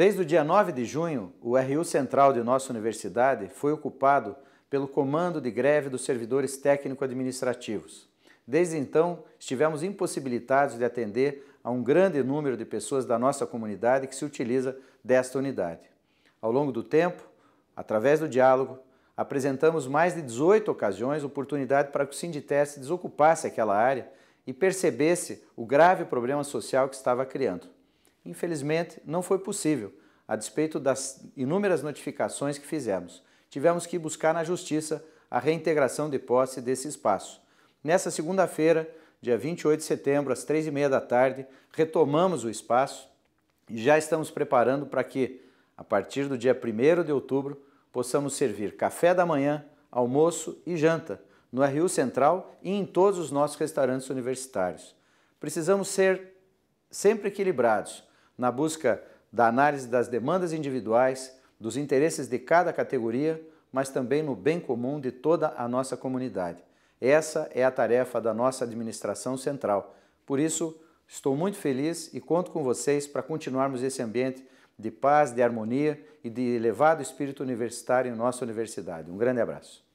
Desde o dia 9 de junho, o RU Central de nossa universidade foi ocupado pelo Comando de Greve dos Servidores Técnico-Administrativos. Desde então, estivemos impossibilitados de atender a um grande número de pessoas da nossa comunidade que se utiliza desta unidade. Ao longo do tempo, através do diálogo, apresentamos mais de 18 ocasiões oportunidade para que o Sinditeste desocupasse aquela área e percebesse o grave problema social que estava criando infelizmente, não foi possível, a despeito das inúmeras notificações que fizemos. Tivemos que buscar na Justiça a reintegração de posse desse espaço. Nessa segunda-feira, dia 28 de setembro, às três e meia da tarde, retomamos o espaço e já estamos preparando para que, a partir do dia 1 de outubro, possamos servir café da manhã, almoço e janta no RU Central e em todos os nossos restaurantes universitários. Precisamos ser sempre equilibrados na busca da análise das demandas individuais, dos interesses de cada categoria, mas também no bem comum de toda a nossa comunidade. Essa é a tarefa da nossa administração central. Por isso, estou muito feliz e conto com vocês para continuarmos esse ambiente de paz, de harmonia e de elevado espírito universitário em nossa universidade. Um grande abraço.